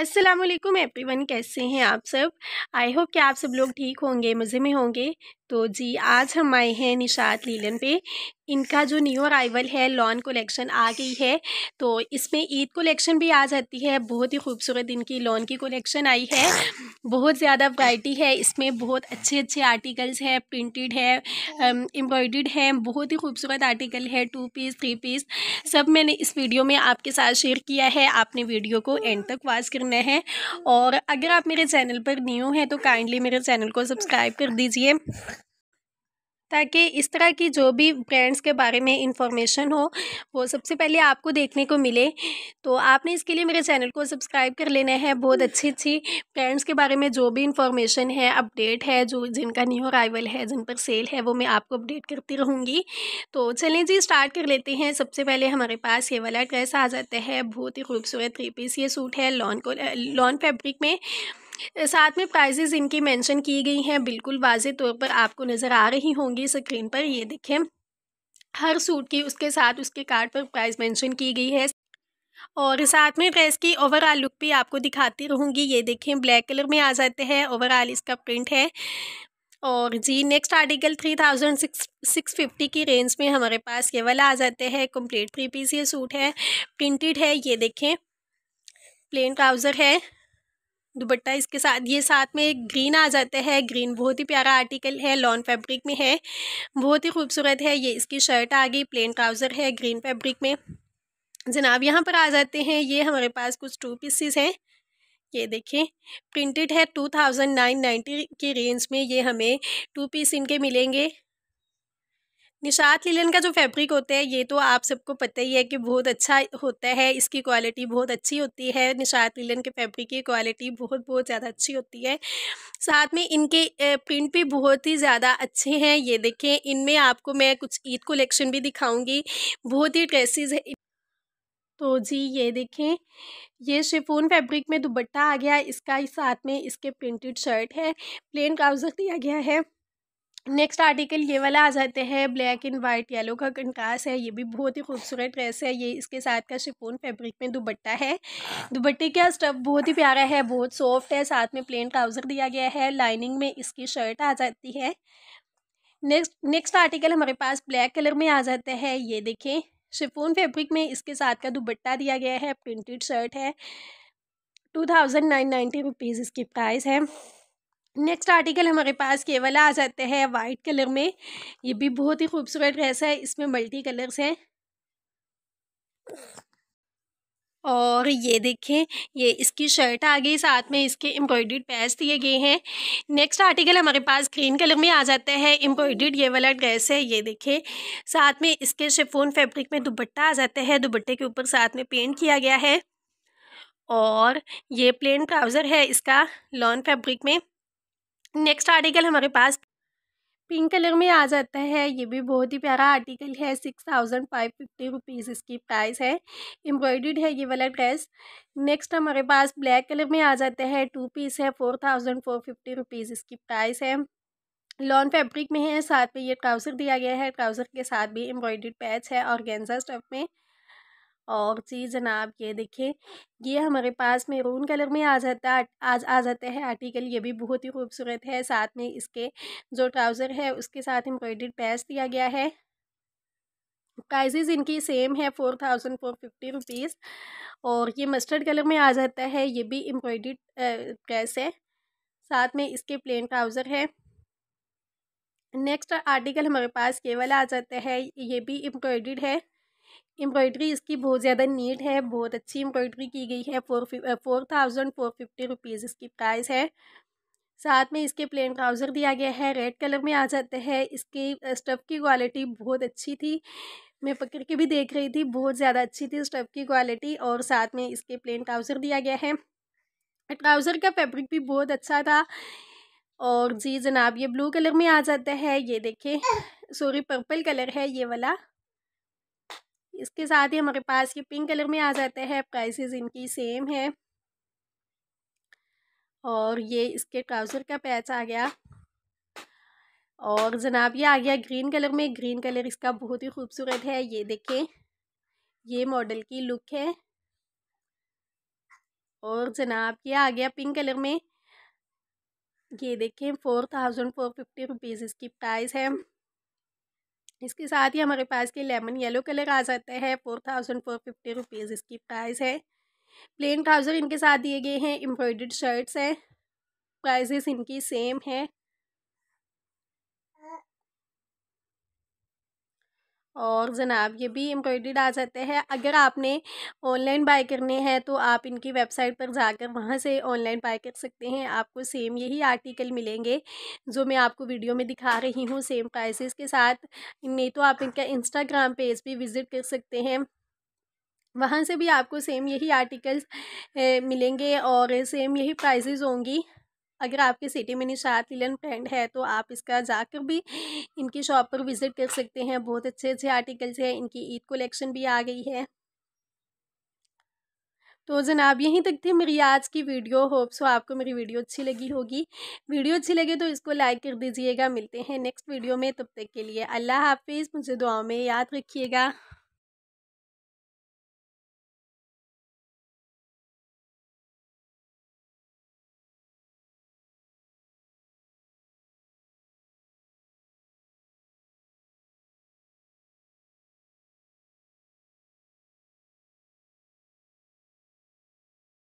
असलम वालेकुम वन कैसे हैं आप सब आई होप कि आप सब लोग ठीक होंगे मज़े में होंगे तो जी आज हम आए हैं निशात लीलन पे इनका जो न्यू अराइवल है लॉन कलेक्शन आ गई है तो इसमें ईद कलेक्शन भी आ जाती है बहुत ही खूबसूरत इनकी लॉन की कलेक्शन आई है बहुत ज़्यादा वैरायटी है इसमें बहुत अच्छे अच्छे आर्टिकल्स हैं प्रिंटेड है एम्ब्रॉयड है बहुत ही खूबसूरत आर्टिकल है टू पीस थ्री पीस सब मैंने इस वीडियो में आपके साथ शेयर किया है आपने वीडियो को एंड तक वॉच करना है और अगर आप मेरे चैनल पर न्यू हैं तो काइंडली मेरे चैनल को सब्सक्राइब कर दीजिए ताकि इस तरह की जो भी ब्रांड्स के बारे में इंफॉर्मेशन हो वो सबसे पहले आपको देखने को मिले तो आपने इसके लिए मेरे चैनल को सब्सक्राइब कर लेना है बहुत अच्छी अच्छी ब्रांड्स के बारे में जो भी इंफॉर्मेशन है अपडेट है जो जिनका न्यू अराइवल है जिन पर सेल है वो मैं आपको अपडेट करती रहूँगी तो चलें जी स्टार्ट कर लेते हैं सबसे पहले हमारे पास ये वाला ड्रेस आ जाता है बहुत ही खूबसूरत थ्री पीस ये सूट है लॉन को लॉन फैब्रिक में साथ में प्राइजेज़ इनकी मेंशन की गई हैं बिल्कुल वाज तौर पर आपको नज़र आ रही होंगी स्क्रीन पर ये देखें हर सूट की उसके साथ उसके कार्ड पर प्राइस मेंशन की गई है और साथ में ड्रेस की ओवरऑल लुक भी आपको दिखाती रहूँगी ये देखें ब्लैक कलर में आ जाते हैं ओवरऑल इसका प्रिंट है और जी next article three thousand six six fifty की रेंज में हमारे पास ये वाला आ जाते हैं कंप्लीट थ्री पीस ये सूट है प्रिंटेड है ये देखें प्लेन ट्राउज़र है दुपट्टा इसके साथ ये साथ में ग्रीन आ जाता है ग्रीन बहुत ही प्यारा आर्टिकल है लॉन फैब्रिक में है बहुत ही खूबसूरत है ये इसकी शर्ट आ गई प्लेन ट्राउज़र है ग्रीन फैब्रिक में जनाब यहाँ पर आ जाते हैं ये हमारे पास कुछ टू पीसीस हैं ये देखें प्रिंटेड है टू थाउजेंड नाइन नाइन्टी की रेंज में ये हमें टू पीस इनके मिलेंगे निशात लीलन का जो फैब्रिक होता है ये तो आप सबको पता ही है कि बहुत अच्छा होता है इसकी क्वालिटी बहुत अच्छी होती है निशात लीलन के फैब्रिक की क्वालिटी बहुत बहुत ज़्यादा अच्छी होती है साथ में इनके प्रिंट भी बहुत ही ज़्यादा अच्छे हैं ये देखें इनमें आपको मैं कुछ ईद कलेक्शन भी दिखाऊँगी बहुत ही ड्रेसिज है तो जी ये देखें ये शिफोन फैब्रिक में दुबट्टा आ गया इसका साथ में इसके प्रिंटेड शर्ट है प्लेन ट्राउज़र दिया गया है नेक्स्ट आर्टिकल ये वाला आ जाते हैं ब्लैक एंड वाइट येलो का कंट्रास्ट है ये भी बहुत ही खूबसूरत ड्रेस है ये इसके साथ का शिफोन फैब्रिक में दुबट्टा है दुबट्टे का स्टफ बहुत ही प्यारा है बहुत सॉफ्ट है साथ में प्लेन ट्राउज़र दिया गया है लाइनिंग में इसकी शर्ट आ जाती है नेक्स्ट नेक्स्ट आर्टिकल हमारे पास ब्लैक कलर में आ जाता है ये देखें शिफोन फेब्रिक में इसके साथ का दुबट्टा दिया गया है प्रिंटेड शर्ट है two thousand nine ninety rupees इसकी प्राइस है नेक्स्ट आर्टिकल हमारे पास केवल आ जाते हैं वाइट कलर में ये भी बहुत ही खूबसूरत ड्रेस है इसमें मल्टी कलर्स हैं और ये देखें ये इसकी शर्ट आ गई साथ में इसके एम्ब्रॉयड्रीड पैस दिए गए हैं नेक्स्ट आर्टिकल हमारे पास ग्रीन कलर में आ जाता है एम्ब्रॉयड्रीड ये वाला ड्रेस है ये देखें साथ में इसके शेफोन फैब्रिक में दुपट्टा आ जाता है दुपट्टे के ऊपर साथ में पेंट किया गया है और ये प्लेन ट्राउज़र है इसका लॉन फैब्रिक में नेक्स्ट आर्टिकल हमारे पास पिंक कलर में आ जाता है ये भी बहुत ही प्यारा आर्टिकल है six thousand five fifty rupees इसकी प्राइस है एम्ब्रॉयड है ये वाला ड्रेस नेक्स्ट हमारे पास ब्लैक कलर में आ जाता है टू पीस है four thousand four fifty rupees इसकी प्राइस है लॉन फैब्रिक में है साथ में ये ट्राउज़र दिया गया है ट्राउज़र के साथ भी एम्ब्रॉयड पैच है और गेंजा स्टफ में और चीज़ जनाब ये देखिए ये हमारे पास मेरून कलर में आ जाता आज आ जाता है आर्टिकल ये भी बहुत ही खूबसूरत है साथ में इसके जो ट्राउज़र है उसके साथ एम्ब्रॉयडेड पैस दिया गया है प्राइजेज़ इनकी सेम है four thousand four fifty rupees और ये मस्टर्ड कलर में आ जाता है ये भी एम्ब्रॉयड प्रेस है साथ में इसके प्लेन ट्राउज़र है नेक्स्ट आर्टिकल हमारे पास केवल आ जाता है ये भी एम्ब्रॉयड है एम्ब्रॉयडरी इसकी बहुत ज़्यादा नीट है बहुत अच्छी एम्ब्रॉयडरी की गई है four four thousand four fifty rupees इसकी प्राइस है साथ में इसके प्लेन ट्राउज़र दिया गया है रेड कलर में आ जाते हैं इसकी स्टफ़ की क्वालिटी बहुत अच्छी थी मैं पकड़ के भी देख रही थी बहुत ज़्यादा अच्छी थी स्टफ़ की क्वालिटी और साथ में इसके प्लेन ट्राउज़र दिया गया है ट्राउज़र का फैब्रिक भी बहुत अच्छा था और जी जनाब ये ब्लू कलर में आ जाता है ये देखें सॉरी पर्पल कलर है ये वाला इसके साथ ही हमारे पास ये पिंक कलर में आ जाता है प्राइसेस इनकी सेम है और ये इसके ट्राउज़र का पैच आ गया और जनाब ये आ गया ग्रीन कलर में ग्रीन कलर इसका बहुत ही खूबसूरत है ये देखें ये मॉडल की लुक है और जनाब ये आ गया पिंक कलर में ये देखें four thousand four fifty rupees इसकी प्राइस है इसके साथ ही हमारे पास के लेमन येलो कलर आ जाता है four thousand four fifty rupees इसकी प्राइस है प्लेन ट्राउज़र इनके साथ दिए गए हैं एम्ब्रॉयड शर्ट्स हैं प्राइजेस इनकी सेम है और जनाब ये भी एम्ब्रॉयडर्ड आ जाते हैं अगर आपने ऑनलाइन बाय करने हैं तो आप इनकी वेबसाइट पर जाकर वहाँ से ऑनलाइन बाय कर सकते हैं आपको सेम यही आर्टिकल मिलेंगे जो मैं आपको वीडियो में दिखा रही हूँ सेम प्राइसेस के साथ नहीं तो आप इनका इंस्टाग्राम पेज भी विज़िट कर सकते हैं वहाँ से भी आपको सेम यही आर्टिकल्स मिलेंगे और सेम यही प्राइजेज़ होंगी अगर आपके सिटी में निशात लिलन फ्रेंड है तो आप इसका जाकर भी इनकी शॉप पर विज़िट कर सकते हैं बहुत अच्छे अच्छे आर्टिकल्स हैं इनकी ईद कलेक्शन भी आ गई है तो जनाब यहीं तक थी मेरी आज की वीडियो होप सो आपको मेरी वीडियो अच्छी लगी होगी वीडियो अच्छी लगे तो इसको लाइक कर दीजिएगा मिलते हैं नेक्स्ट वीडियो में तब तक के लिए अल्लाह हाफिज़ मुझे दुआओं में याद रखिएगा